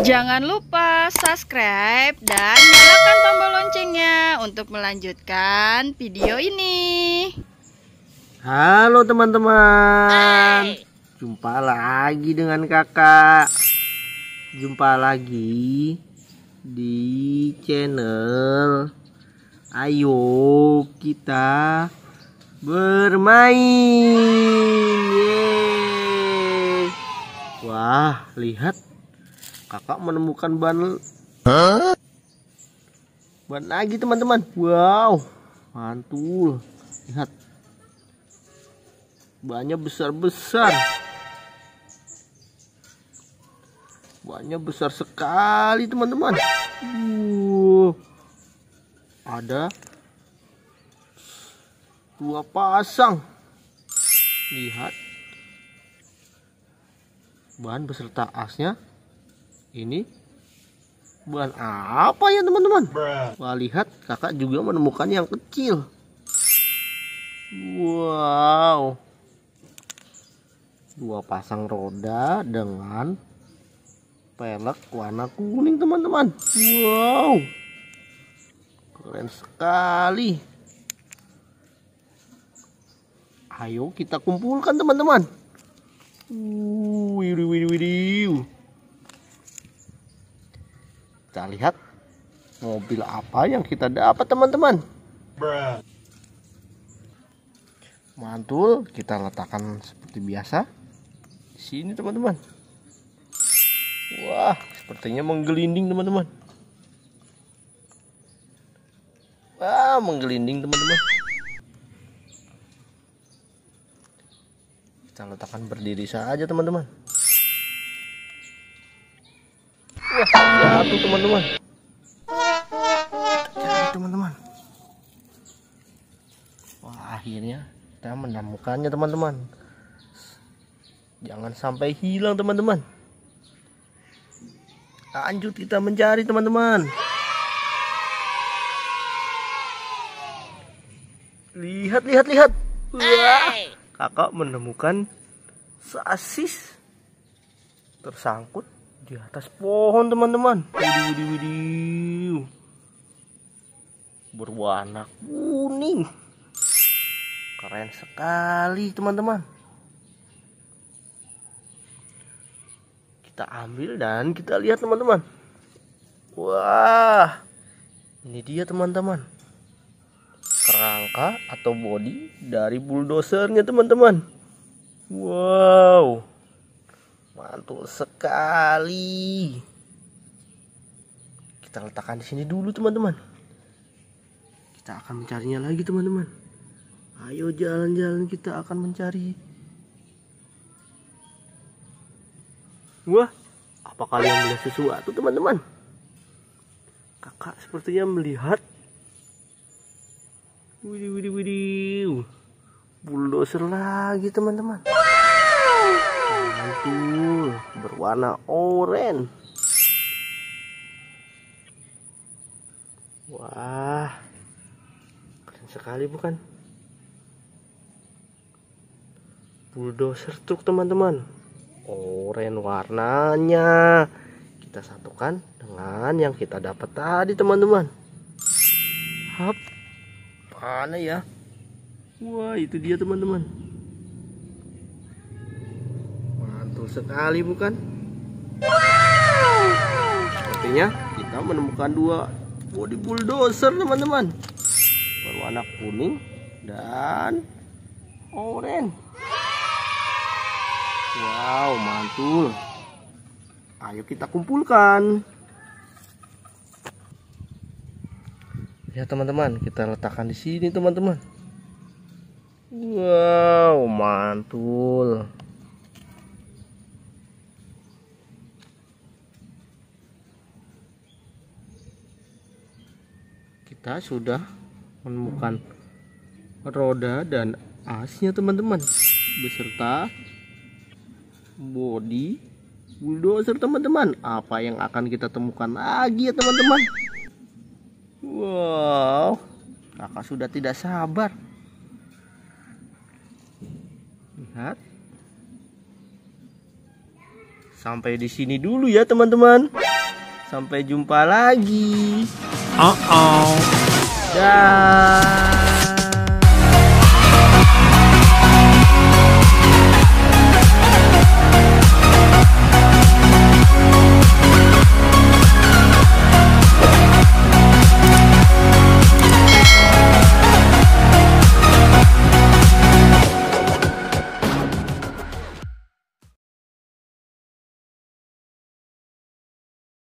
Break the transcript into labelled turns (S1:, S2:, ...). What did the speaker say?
S1: Jangan lupa subscribe dan nyalakan tombol loncengnya untuk melanjutkan video ini. Halo teman-teman. Jumpa lagi dengan kakak. Jumpa lagi di channel Ayo kita bermain. Yeay. Wah, lihat kakak menemukan ban ban lagi teman-teman wow mantul lihat banyak besar-besar Banyak besar sekali teman-teman uh, ada dua pasang lihat bahan beserta asnya ini bahan apa ya teman-teman wah lihat kakak juga menemukan yang kecil wow dua pasang roda dengan pelek warna kuning teman-teman wow keren sekali ayo kita kumpulkan teman-teman wih wih wih lihat mobil apa yang kita dapat teman-teman mantul kita letakkan seperti biasa di sini teman-teman wah sepertinya menggelinding teman-teman wah menggelinding teman-teman kita letakkan berdiri saja teman-teman Ya jatuh teman-teman jatuh teman-teman wah akhirnya kita menemukannya teman-teman jangan sampai hilang teman-teman lanjut kita mencari teman-teman lihat lihat lihat wah kakak menemukan sasis tersangkut di atas pohon teman-teman. Widih, widih, widih Berwarna kuning. Keren sekali teman-teman. Kita ambil dan kita lihat teman-teman. Wah. Ini dia teman-teman. Kerangka atau body dari bulldozernya teman-teman. Wow mantul sekali kita letakkan di sini dulu teman-teman kita akan mencarinya lagi teman-teman ayo jalan-jalan kita akan mencari wah apa kalian melihat sesuatu teman-teman kakak sepertinya melihat widi widi widi bulldozer lagi teman-teman warna oranye. Wah, keren sekali bukan? Bulldozer truk teman-teman. Oranye warnanya. Kita satukan dengan yang kita dapat tadi teman-teman. mana ya? Wah, itu dia teman-teman. sekali bukan? artinya kita menemukan dua body bulldozer teman-teman. Berwarna kuning dan orange. Wow, mantul. Ayo kita kumpulkan. Ya teman-teman, kita letakkan di sini teman-teman. Wow, mantul. kita sudah menemukan roda dan asnya teman-teman beserta body bulldozer teman-teman apa yang akan kita temukan lagi ya teman-teman wow kakak sudah tidak sabar lihat sampai di sini dulu ya teman-teman sampai jumpa lagi Uh oh. Yeah.